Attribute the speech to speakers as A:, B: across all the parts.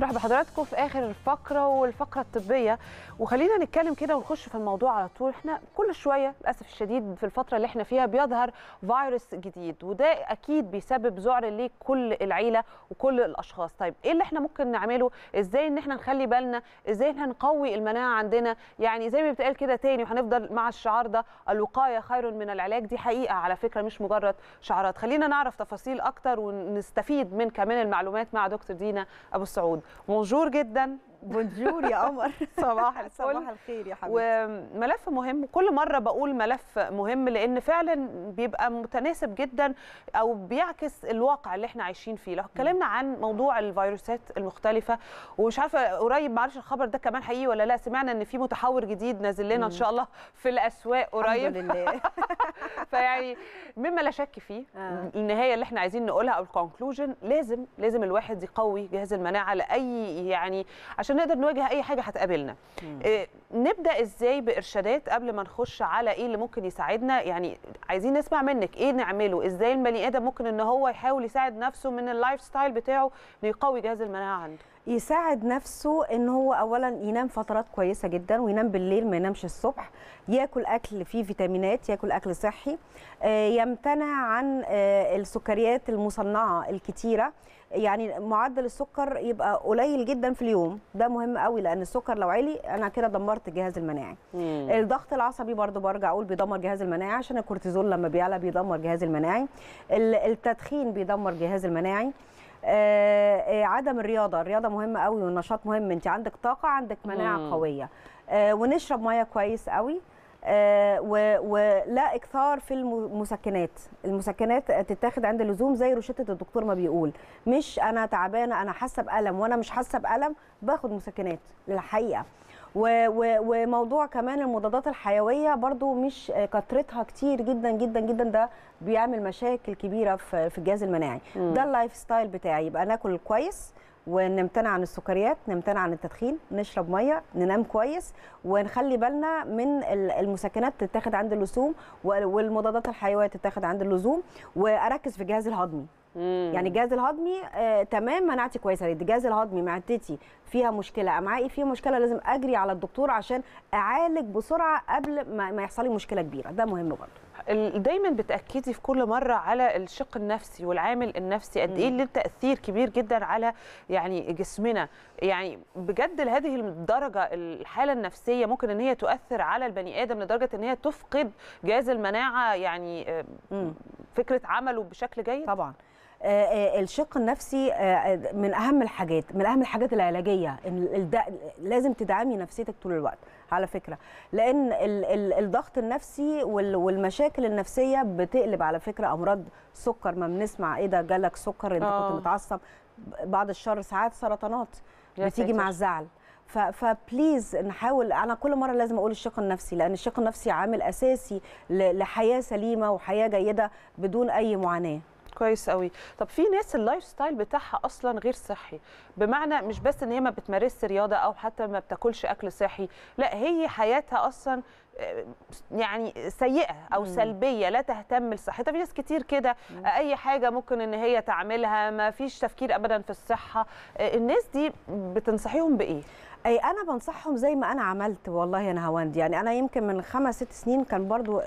A: راح بحضراتكم في اخر فقره والفقره الطبيه وخلينا نتكلم كده ونخش في الموضوع على طول احنا كل شويه للاسف الشديد في الفتره اللي احنا فيها بيظهر فيروس جديد وده اكيد بيسبب ذعر لكل العيله وكل الاشخاص طيب ايه اللي احنا ممكن نعمله ازاي ان احنا نخلي بالنا ازاي احنا نقوي المناعه عندنا يعني زي ما بيتقال كده تاني وهنفضل مع الشعار ده الوقايه خير من العلاج دي حقيقه على فكره مش مجرد شعارات خلينا نعرف تفاصيل اكتر ونستفيد من كمان المعلومات مع دكتور دينا ابو السعود بونجور جدا بونجور يا قمر صباح الفل صباح الخير يا حبيبتي وملف مهم كل مره بقول ملف مهم لان فعلا بيبقى متناسب جدا او بيعكس الواقع اللي احنا عايشين فيه لو اتكلمنا عن موضوع الفيروسات المختلفه ومش عارفه قريب معرفش الخبر ده كمان حقيقي ولا لا سمعنا ان في متحور جديد نازل لنا ان شاء الله في الاسواق قريب الحمد لله فيعني مما لا شك فيه آه. النهايه اللي احنا عايزين نقولها او الكونكلوجن لازم لازم الواحد يقوي جهاز المناعه لاي يعني عشان عشان نقدر نواجه اي حاجه هتقابلنا إيه نبدا ازاي بارشادات قبل ما نخش على ايه اللي ممكن يساعدنا يعني عايزين نسمع منك ايه نعمله ازاي البني ادم ممكن ان هو يحاول يساعد نفسه من اللايف ستايل بتاعه انه يقوي جهاز المناعه عنده
B: يساعد نفسه ان هو اولا ينام فترات كويسه جدا وينام بالليل ما ينامش الصبح ياكل اكل فيه فيتامينات ياكل اكل صحي آه، يمتنع عن آه، السكريات المصنعه الكتيره يعني معدل السكر يبقى قليل جدا في اليوم ده مهم قوي لان السكر لو عالي انا كده دمرت الجهاز المناعي مم. الضغط العصبي برضو برجع اقول بيدمر جهاز المناعي عشان الكورتيزول لما بيعلى بيدمر جهاز المناعي التدخين بيدمر جهاز المناعي آه، آه، عدم الرياضه الرياضه مهمه قوي والنشاط مهم انت عندك طاقه عندك مناعه قويه آه، ونشرب ميه كويس قوي آه ولا اكثار في المسكنات المسكنات تتاخد عند اللزوم زي روشته الدكتور ما بيقول مش انا تعبانه انا حاسه بالم وانا مش حاسه بالم باخد مسكنات للحقيقه وموضوع كمان المضادات الحيويه برضو مش كترتها كتير جدا جدا جدا ده بيعمل مشاكل كبيره في الجهاز المناعي ده اللايف ستايل بتاعي يبقى ناكل كويس ونمتنع عن السكريات نمتنع عن التدخين نشرب ميه ننام كويس ونخلي بالنا من المسكنات تتاخد عند اللزوم والمضادات الحيويه تتاخد عند اللزوم واركز في الجهاز الهضمي مم. يعني الجهاز الهضمي آه تمام مناعتي كويسه الجهاز الهضمي معدتي فيها مشكله امعائي فيها مشكله لازم اجري على الدكتور عشان اعالج بسرعه قبل ما, ما يحصل لي مشكله كبيره ده مهم برضه دايما بتاكدي في كل مره على الشق النفسي والعامل النفسي قد ايه له
A: تاثير كبير جدا على يعني جسمنا يعني بجد لهذه الدرجه الحاله النفسيه ممكن ان هي تؤثر على البني ادم لدرجه ان هي تفقد جهاز المناعه يعني
B: آه، فكره عمله بشكل جيد طبعا آه، آه، الشق النفسي آه، من اهم الحاجات من اهم الحاجات العلاجيه لازم تدعمي نفسيتك طول الوقت على فكره لان الضغط النفسي والمشاكل النفسيه بتقلب على فكره امراض سكر ما بنسمع ايه ده جالك سكر انت كنت متعصب بعد الشر ساعات سرطانات بتيجي مع الزعل فبليز نحاول انا كل مره لازم اقول الشق النفسي لان الشق النفسي عامل اساسي لحياه سليمه وحياه جيده بدون اي معاناه كويس قوي طب في ناس اللايف
A: ستايل بتاعها اصلا غير صحي بمعنى مش بس ان هي ما بتمارسش رياضه او حتى ما بتاكلش اكل صحي لا هي حياتها اصلا آه، يعني سيئه او سلبيه لا تهتم لصحتها في ناس كتير كده آه، اي حاجه ممكن ان هي تعملها ما فيش تفكير ابدا في الصحه آه، الناس دي
B: بتنصحيهم بايه اي انا بنصحهم زي ما انا عملت والله انا هواند يعني انا يمكن من خمس ست سنين كان برضو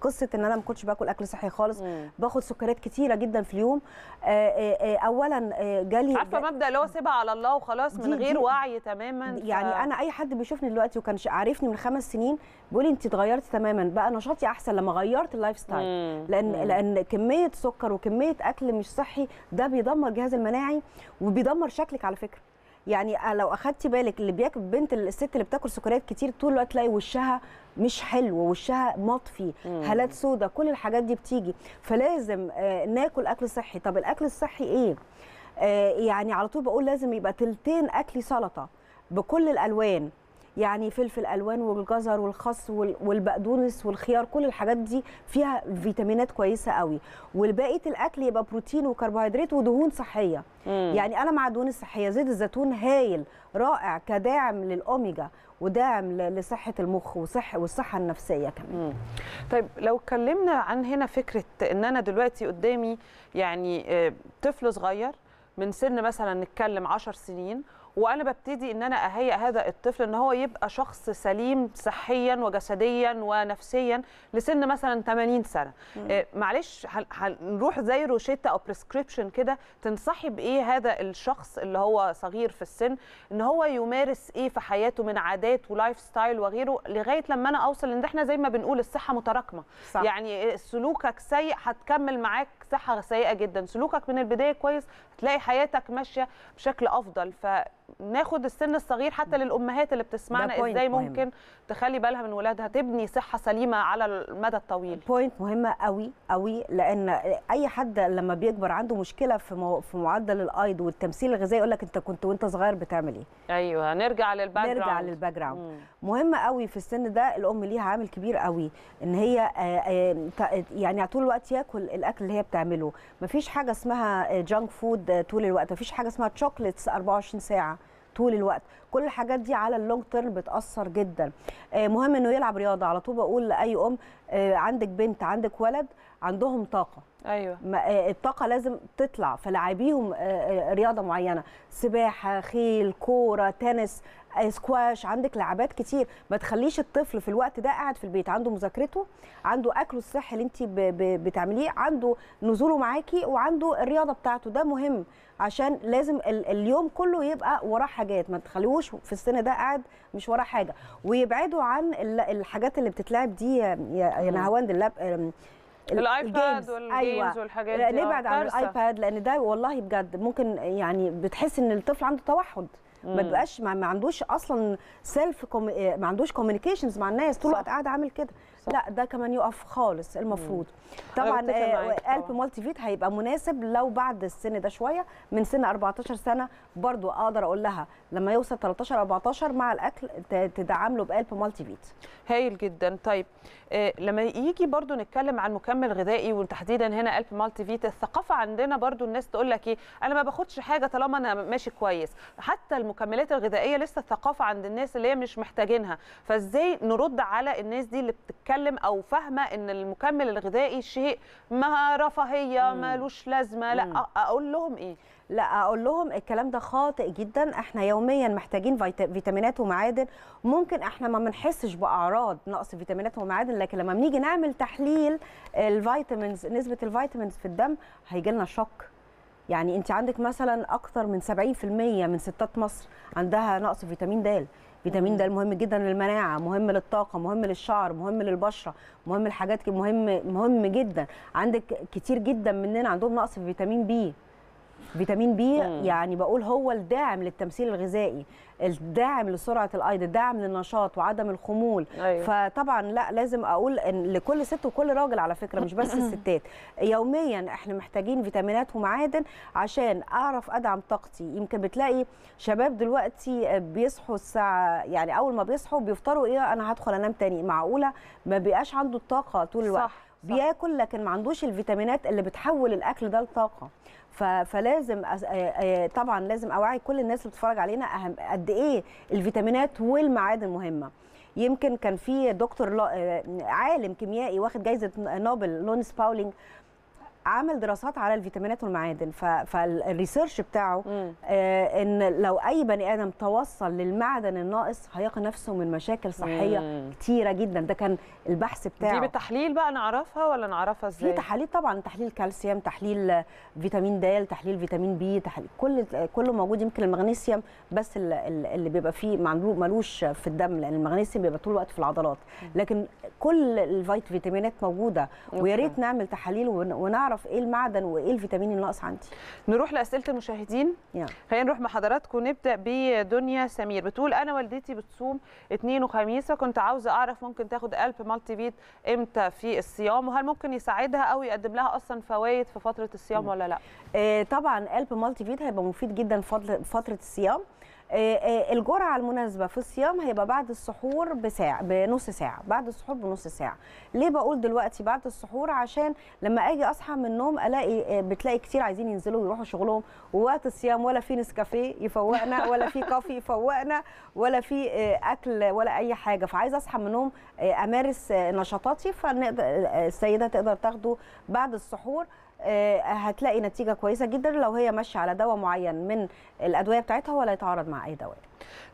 B: قصه ان انا ما كنتش باكل اكل صحي خالص مم. باخد سكريات كتيره جدا في اليوم آآ آه، آآ آه، آه، اولا جالي عارفه
A: مبدا اللي هو سيبها على الله وخلاص من غير دي وعي تماما يعني ف... انا
B: اي حد بيشوفني دلوقتي وكان عارفني من خمس سنين بيقول لي انت اتغيرتي تماما بقى نشاطي احسن لما غيرت اللايف ستايل لان مم. لان كميه سكر وكميه اكل مش صحي ده بيدمر جهاز المناعي وبيدمر شكلك على فكره يعني آه، لو اخدتي بالك اللي بياكل بنت الست اللي بتاكل سكريات كتير طول الوقت تلاقي وشها مش حلو وشها مطفي هالات سودا كل الحاجات دي بتيجي فلازم آه، ناكل اكل صحي طب الاكل الصحي ايه آه، يعني على طول بقول لازم يبقى تلتين اكلي سلطه بكل الالوان يعني فلفل الوان والجزر والخس والبقدونس والخيار كل الحاجات دي فيها فيتامينات كويسه قوي والباقي الاكل يبقى بروتين وكربوهيدرات ودهون صحيه مم. يعني انا مع الدهون الصحيه زيت الزيتون هايل رائع كداعم للاوميجا وداعم لصحه المخ وصح والصحه النفسيه كمان مم. طيب لو
A: اتكلمنا عن هنا فكره ان انا دلوقتي قدامي يعني آه، طفل صغير من سن مثلا نتكلم 10 سنين وانا ببتدي ان انا اهيئ هذا الطفل ان هو يبقى شخص سليم صحيا وجسديا ونفسيا لسن مثلا 80 سنه مم. إيه، معلش هنروح زي روشته او بريسكريبشن كده تنصحي بايه هذا الشخص اللي هو صغير في السن ان هو يمارس ايه في حياته من عادات ولايف ستايل وغيره لغايه لما انا اوصل ان احنا زي ما بنقول الصحه متراكمه صح. يعني سلوكك سيء هتكمل معاك صحه سيئه جدا سلوكك من البدايه كويس هتلاقي حياتك ماشيه بشكل افضل فناخد السن الصغير حتى للامهات اللي
B: بتسمعنا ازاي ممكن مهم.
A: تخلي بالها من ولادها تبني صحه سليمه على المدى الطويل
B: بوينت مهمه قوي قوي لان اي حد لما بيكبر عنده مشكله في مو... في معدل الايض والتمثيل الغذائي يقول لك انت كنت وانت صغير بتعمل ايه
A: ايوه نرجع للباك جراوند نرجع للباك
B: جراوند مهم قوي في السن ده الام ليها عامل كبير قوي ان هي آه، آه، يعني طول الوقت ياكل الاكل اللي هي بتاع بتعمله مفيش حاجه اسمها جانك آه، فود آه، طول الوقت مفيش حاجه اسمها تشوكلتس 24 ساعه طول الوقت كل الحاجات دي على اللونج تيرم بتاثر جدا آه، مهم انه يلعب رياضه على طول بقول لاي ام عندك بنت عندك ولد عندهم طاقه ايوه آه، الطاقه لازم تطلع فلاعبيهم آه، آه، رياضه معينه سباحه خيل كوره تنس سكواش عندك لعبات كتير ما تخليش الطفل في الوقت ده قاعد في البيت عنده مذاكرته عنده اكله الصحي اللي انت بتعمليه عنده نزوله معاكي وعنده الرياضه بتاعته ده مهم عشان لازم اليوم كله يبقى وراه حاجات ما تخليهوش في السن ده قاعد مش وراه حاجه ويبعدوا عن الحاجات اللي بتتلعب دي يا نهاوند اللاب الايباد والجيمز أيوة. والحاجات دي نبعد آه، عن الايباد لان ده والله بجد ممكن يعني بتحس ان الطفل عنده توحد ما بيبقاش ما عندوش اصلا سيلف آه، ما عندوش كوميونيكيشنز مع الناس طول الوقت قاعد عامل كده لا ده كمان يقف خالص المفروض مم. طبعا قلب مالتي فيت هيبقى مناسب لو بعد السن ده شويه من سن 14 سنه برضو اقدر اقول لها لما يوصل 13 14 مع الاكل تدعم له بقلب مالتي فيت
A: هايل جدا طيب آه لما يجي برضو نتكلم عن مكمل غذائي وتحديدا هنا قلب مالتي فيت الثقافه عندنا برضو الناس تقول لك ايه انا ما باخدش حاجه طالما انا ماشي كويس حتى المك... المكملات الغذائيه لسه الثقافه عند الناس اللي هي مش محتاجينها فازاي نرد على الناس دي اللي بتتكلم او فاهمه ان المكمل الغذائي شيء ما رفاهيه ملوش لازمه لا اقول لهم ايه
B: لا اقول لهم الكلام ده خاطئ جدا احنا يوميا محتاجين فيتامينات ومعادن ممكن احنا ما بنحسش باعراض نقص فيتامينات ومعادن لكن لما بنيجي نعمل تحليل الفيتامينز نسبه الفيتامينز في الدم هيجي لنا شك يعني انت عندك مثلا اكثر من 70% من ستات مصر عندها نقص فيتامين د فيتامين د مهم جدا للمناعه مهم للطاقه مهم للشعر مهم للبشره مهم لحاجات مهم مهم جدا عندك كتير جدا مننا عندهم نقص في فيتامين بي فيتامين بي مم. يعني بقول هو الداعم للتمثيل الغذائي الداعم لسرعه الايض الداعم للنشاط وعدم الخمول أيوه. فطبعا لا لازم اقول ان لكل ست وكل راجل على فكره مش بس الستات يوميا احنا محتاجين فيتامينات ومعادن عشان اعرف ادعم طاقتي يمكن بتلاقي شباب دلوقتي بيصحوا الساعه يعني اول ما بيصحوا بيفطروا ايه انا هدخل انام تاني معقوله ما بيبقاش عنده الطاقه طول الوقت صح. بياكل لكن ما عندوش الفيتامينات اللي بتحول الاكل ده لطاقه فلازم آه، آه، طبعا لازم اوعي كل الناس اللي بتتفرج علينا اهم قد ايه الفيتامينات والمعادن مهمه يمكن كان في دكتور آه، عالم كيميائي واخد جائزه نوبل لونس باولينج عمل دراسات على الفيتامينات والمعادن فالريسيرش بتاعه آه ان لو اي بني ادم توصل للمعدن الناقص هيقي نفسه من مشاكل صحيه مم. كتيره جدا ده كان البحث بتاعه دي بالتحليل بقى نعرفها ولا نعرفها ازاي في تحاليل طبعا تحليل كالسيوم تحليل فيتامين د تحليل فيتامين بي تحليل كل كله موجود يمكن المغنيسيوم بس اللي بيبقى فيه ملوش في الدم لان المغنيسيوم بيبقى طول الوقت في العضلات لكن كل الفيتامينات موجوده ويا ريت نعمل تحاليل ونعرف اعرف ايه المعدن وايه الفيتامين الناقص عندي نروح لاسئله
A: المشاهدين خلينا نروح مع حضراتكم نبدا بدنيا سمير بتقول انا والدتي بتصوم اثنين وخميس فكنت عاوزه اعرف ممكن تاخد قلب مالتي فيت امتى في الصيام وهل ممكن يساعدها او يقدم لها اصلا فوائد في فتره الصيام ولا
B: لا آه طبعا قلب مالتي فيت هيبقى مفيد جدا في فتره الصيام آه، آه، الجرعه المناسبه في الصيام هيبقى بعد السحور بساعه بنص ساعه بعد السحور بنص ساعه ليه بقول دلوقتي بعد السحور عشان لما اجي اصحى من النوم الاقي آه، بتلاقي كتير عايزين ينزلوا ويروحوا شغلهم ووقت الصيام ولا في نسكافيه يفوقنا ولا في كافي يفوقنا ولا في اكل ولا اي حاجه فعايزه اصحى من النوم امارس نشاطاتي فالسيده تقدر تاخده بعد السحور آه، هتلاقي نتيجه كويسه جدا لو هي ماشيه على دواء معين من الادويه بتاعتها ولا يتعارض مع اي دواء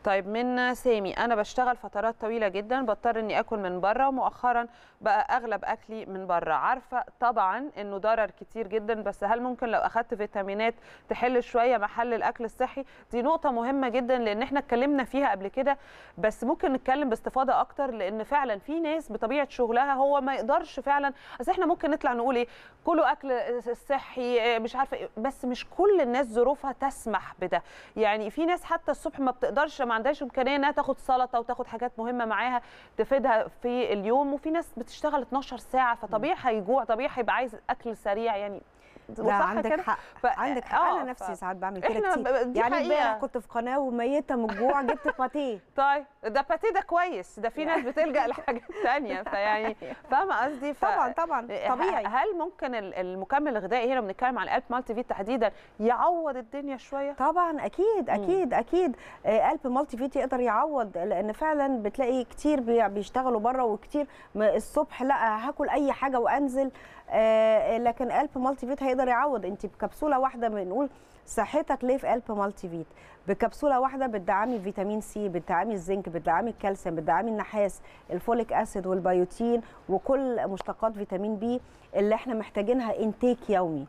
A: طيب من سامي انا بشتغل فترات طويله جدا بضطر اني اكل من بره ومؤخرا بقى اغلب اكلي من بره عارفه طبعا انه ضرر كتير جدا بس هل ممكن لو اخذت فيتامينات تحل شويه محل الاكل الصحي دي نقطه مهمه جدا لان احنا اتكلمنا فيها قبل كده بس ممكن نتكلم باستفاضه اكتر لان فعلا في ناس بطبيعه شغلها هو ما يقدرش فعلا بس احنا ممكن نطلع نقول ايه كله اكل صحي مش عارفه إيه، بس مش كل الناس ظروفها تسمح بده يعني في ناس حتى الصبح ما بتقدرش تقدرش ما عندهاش امكانيه انها تاخد سلطه وتاخد حاجات مهمه معاها تفيدها في اليوم وفي ناس بتشتغل 12 ساعه فطبيعي هيجوع طبيعي هيبقى عايز اكل سريع يعني
B: لا عندك كده؟ حق
A: ف... عندك حق آه، انا نفسي ف...
B: ساعات بعمل كده كتير يعني امبارح كنت في قناه وميته من الجوع جبت باتيه طيب
A: ده باتيه ده كويس ده في ناس يعني. بتلجا لحاجات ثانيه فيعني فاهمه قصدي ف... طبعا طبعا طبيعي هل ممكن المكمل الغذائي هنا لما بنتكلم على قلب مالتي فيت تحديدا يعوض
B: الدنيا شويه طبعا اكيد اكيد اكيد قلب مالتي فيت يقدر يعوض لان فعلا بتلاقي كتير بيشتغلوا بره وكتير الصبح لا هاكل اي حاجه وانزل آه، لكن قلب مالتي فيت هيقدر يعوض انت بكبسوله واحده بنقول صحتك ليه في قلب مالتي فيت بكبسوله واحده بتدعمي فيتامين سي بتدعمي الزنك بتدعمي الكالسيوم بتدعمي النحاس الفوليك اسيد والبيوتين وكل مشتقات فيتامين بي اللي احنا محتاجينها انتيك يومي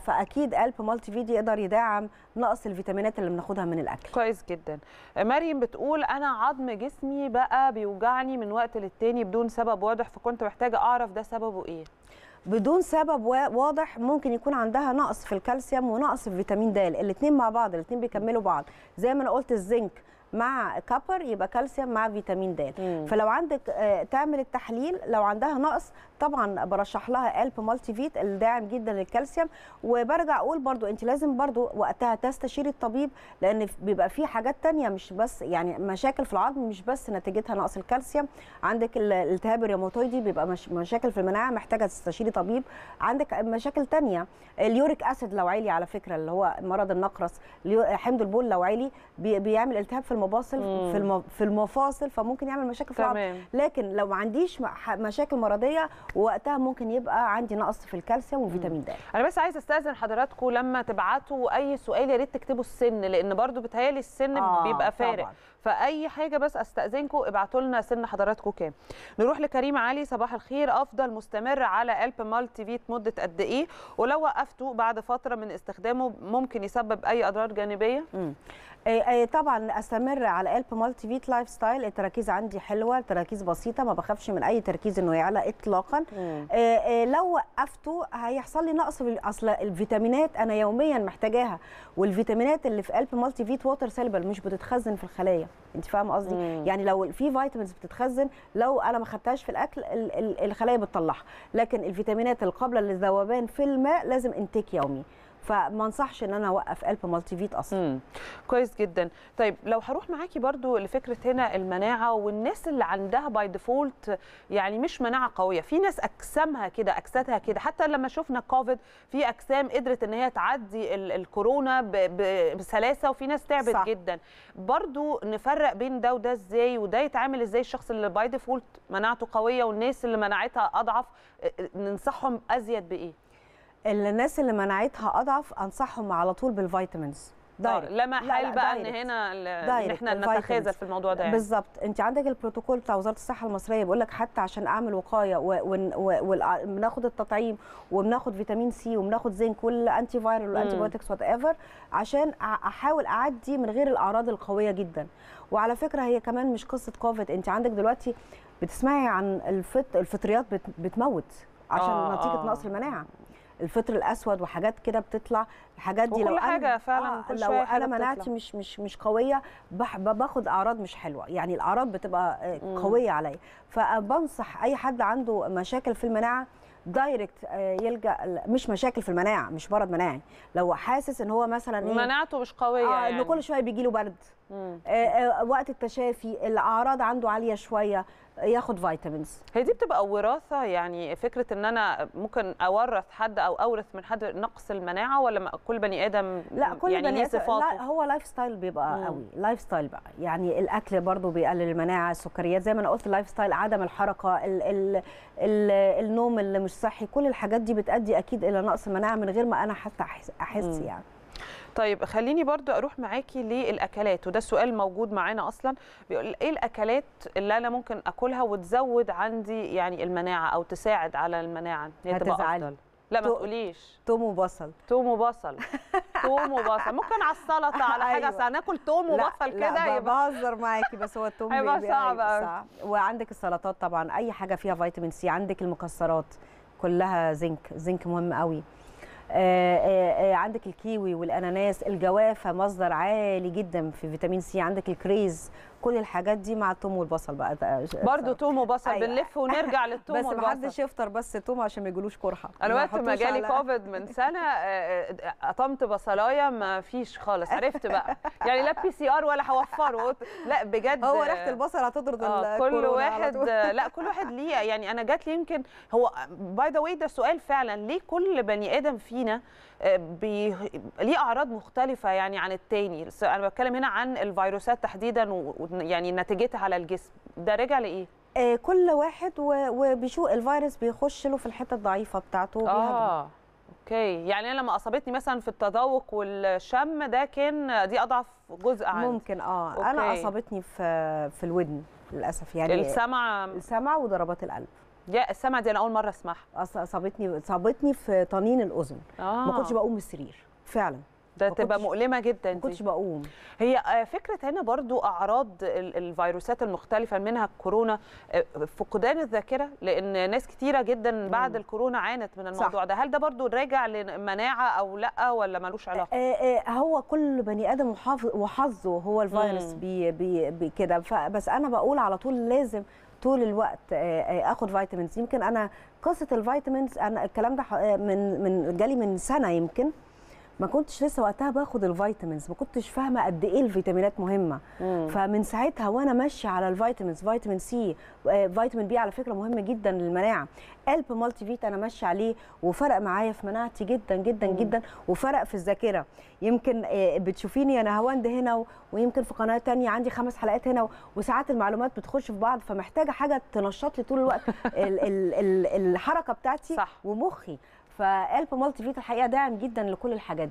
B: فاكيد قلب مالتي فيت يقدر يدعم نقص الفيتامينات اللي بناخدها من الاكل كويس جدا مريم بتقول انا عظم
A: جسمي بقى بيوجعني من وقت للتاني بدون سبب واضح فكنت محتاجه اعرف ده سببه
B: ايه بدون سبب واضح ممكن يكون عندها نقص في الكالسيوم ونقص في فيتامين د الاثنين مع بعض الاثنين بيكملوا بعض زي ما انا قلت الزنك مع كابر يبقى كالسيوم مع فيتامين د فلو عندك آه، تعمل التحليل لو عندها نقص طبعا برشح لها الب مالتي فيت الداعم جدا للكالسيوم وبرجع اقول برضو انت لازم برضو وقتها تستشيري الطبيب لان بيبقى في حاجات تانية مش بس يعني مشاكل في العظم مش بس نتيجتها نقص الكالسيوم عندك الالتهاب الريموتويدي بيبقى مش مشاكل في المناعه محتاجه تستشيري طبيب عندك مشاكل تانية اليوريك اسيد لو عالي على فكره اللي هو مرض النقرس حمض البول لو عالي بيعمل التهاب في المفاصل في في المفاصل فممكن يعمل مشاكل في العظم لكن لو ما عنديش مشاكل مرضيه وقتها ممكن يبقى عندي نقص في الكالسيوم وفيتامين د
A: انا بس عايزه استاذن حضراتكم لما تبعتوا اي سؤال يا ريت تكتبوا السن لان برضو بتهيالي السن آه بيبقى فارق طبعا. فاي حاجه بس استاذنكم ابعتوا لنا سن حضراتكم كام نروح لكريم علي صباح الخير افضل مستمر على الب مالتي فيت مده قد ايه ولو وقفته بعد فتره من استخدامه ممكن يسبب اي اضرار جانبيه
B: مم. آه، آه، طبعا استمر على الب مالتي فيت لايف ستايل التراكيز عندي حلوه التراكيز بسيطه ما بخافش من اي تركيز انه يعلى اطلاقا آه، لو وقفته هيحصل لي نقص في اصل الفيتامينات انا يوميا محتاجاها والفيتامينات اللي في الب مالتي فيت ووتر سيلبل مش بتتخزن في الخلايا انت فاهمه قصدي يعني لو في فيتامينز بتتخزن لو انا ما خدتهاش في الاكل الخلايا بتطلعها لكن الفيتامينات القابله للذوبان في الماء لازم انتك يومي فما انصحش ان انا اوقف قلب مالتي فيت اصلا مم. كويس جدا طيب لو هروح معاكي برضو لفكره هنا
A: المناعه والناس اللي عندها باي ديفولت يعني مش مناعه قويه في ناس اجسامها كده اجسادها كده حتى لما شفنا كوفيد في اجسام قدرت ان هي تعدي الكورونا بسلاسه وفي ناس تعبت صح. جدا برضو نفرق بين ده وده ازاي وده يتعامل ازاي الشخص اللي باي ديفولت مناعته قويه والناس اللي مناعتها اضعف آه، آه،
B: ننصحهم ازيد بايه الناس اللي مناعتها اضعف انصحهم على طول بالفيتامينز
A: دايركت لا محال بقى ان هنا ان احنا نتخاذل في الموضوع ده يعني. بالظبط
B: انت عندك البروتوكول بتاع وزاره الصحه المصريه بيقول لك حتى عشان اعمل وقايه وبناخد آه، التطعيم وبناخد فيتامين سي وبناخد زنك والانتي فايرال والانتي بايوتكس وات ايفر عشان احاول اعدي من غير الاعراض القويه جدا وعلى فكره هي كمان مش قصه كوفيد انت عندك دلوقتي بتسمعي عن الفط... الفطريات بت... بتموت عشان آه نتيجه آه. نقص المناعه الفطر الاسود وحاجات كده بتطلع الحاجات دي لو انا حاجه فعلا آه لو انا مناعتي مش مش مش قويه باخد اعراض مش حلوه يعني الاعراض بتبقى آه، قويه عليا فبنصح اي حد عنده مشاكل في المناعه دايركت آه، يلجا مش مشاكل في المناعه مش مرض مناعي لو حاسس ان هو مثلا إيه مناعته
A: مش قويه آه يعني انه كل
B: شويه بيجي له برد آه آه وقت التشافي الاعراض عنده عاليه شويه ياخد فيتامينز هي دي بتبقى وراثه يعني فكره ان
A: انا ممكن اورث حد او اورث من حد نقص المناعه ولا كل بني ادم لا كل يعني بني ادم لا
B: هو لايف ستايل بيبقى مم. قوي لايف ستايل بقى يعني الاكل برضو بيقلل المناعه السكريات زي ما انا قلت اللايف ستايل عدم الحركه الـ الـ الـ النوم اللي مش صحي كل الحاجات دي بتؤدي اكيد الى نقص المناعه من غير ما انا حتى احس, أحس يعني
A: طيب خليني برضو اروح معاكي للاكلات وده سؤال موجود معانا اصلا بيقول ايه الاكلات اللي انا ممكن اكلها وتزود عندي يعني المناعه او تساعد على المناعه ان
B: هي تبقى افضل
A: لا ما تقوليش
B: توم وبصل توم وبصل
A: توم وبصل ممكن على السلطه على حاجه أيوة. هناكل توم وبصل كده يبقى
B: بهزر معاكي بس هو التوم هيبقى صعب صعب وعندك السلطات طبعا اي حاجه فيها فيتامين سي عندك المكسرات كلها زنك زنك مهم قوي آه، آه، آه، عندك الكيوي والاناناس الجوافه مصدر عالي جدا في فيتامين سي عندك الكريز كل الحاجات دي مع الثوم والبصل بقى برضه ثوم وبصل أيوة. بنلف ونرجع للثوم والبصل بس محدش يفطر بس ثوم عشان ما يجيلوش قرحه انا وقت ما جالي كوفيد
A: من سنه آه، آه، آه، قطمت بصلايه ما فيش خالص عرفت بقى يعني لا بي سي ار ولا هوفره لا بجد هو ريحه البصل هتطرد آه كل واحد لا كل واحد ليه يعني انا جات لي يمكن هو باي ذا واي ده سؤال فعلا ليه كل بني ادم فينا بي... ليه اعراض مختلفه يعني عن التاني انا بتكلم هنا عن الفيروسات تحديدا ويعني نتيجتها على الجسم ده رجع لايه
B: آه، كل واحد وبيشوق الفيروس بيخش له في الحته الضعيفه بتاعته وبيهاجمه آه.
A: اوكي يعني انا لما اصابتني مثلا في التذوق والشم ده كان دي اضعف جزء عندي ممكن
B: اه أوكي. انا اصابتني في في الودن للاسف يعني السمع السمع وضربات القلب يا السمع دي انا اول مره اسمعها اصابتني اصابتني في طنين الاذن آه. ما كنتش بقوم من السرير فعلا ده تبقى مؤلمه
A: جدا ما كنتش بقوم هي آه، فكره هنا برضو اعراض الفيروسات المختلفه منها الكورونا آه، فقدان الذاكره لان ناس كتيره جدا بعد مم. الكورونا عانت من الموضوع صح. ده هل ده برضو راجع لمناعه او لا ولا ملوش آه،
B: علاقه هو كل بني ادم وحظه هو الفيروس بي بي بكده بس انا بقول على طول لازم طول الوقت آه، آه، اخد فيتامينز يمكن انا قصه الفيتامينز انا الكلام ده آه، من من جالي من سنه يمكن ما كنتش لسه وقتها باخد الفيتامينز ما كنتش فاهمه قد ايه الفيتامينات مهمه مم. فمن ساعتها وانا ماشيه على الفيتامينز فيتامين سي آه، فيتامين بي على فكره مهم جدا للمناعه قلب مالتي فيت انا ماشيه عليه وفرق معايا في مناعتي جدا جدا مم. جدا وفرق في الذاكره يمكن آه، بتشوفيني انا هوند هنا ويمكن في قناه ثانيه عندي خمس حلقات هنا وساعات المعلومات بتخش في بعض فمحتاجه حاجه تنشط لي طول الوقت الحركه بتاعتي صح. ومخي فالب مالتي فيت الحقيقه داعم جدا لكل الحاجات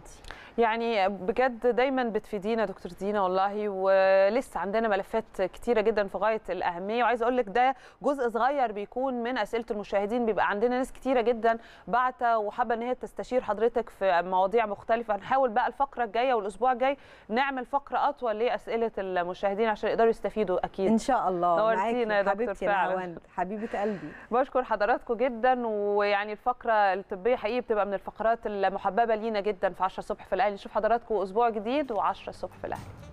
A: دي يعني بجد دايما بتفيدينا دكتور دينا والله ولسه عندنا ملفات كتيره جدا في غايه الاهميه وعايزه اقول لك ده جزء صغير بيكون من اسئله المشاهدين بيبقى عندنا ناس كتيره جدا بعتة وحابه ان هي تستشير حضرتك في مواضيع مختلفه هنحاول بقى الفقره الجايه والاسبوع الجاي نعمل فقره اطول لاسئله المشاهدين عشان يقدروا يستفيدوا اكيد ان شاء الله نورتينا يا دكتور حبيبتي حبيبه قلبي بشكر حضراتكم جدا ويعني الفقره الطبيه حقيقي بتبقى من الفقرات المحببه لينا جدا في 10 الصبح في الاهلي نشوف حضراتكم اسبوع جديد و10 الصبح في الاهلي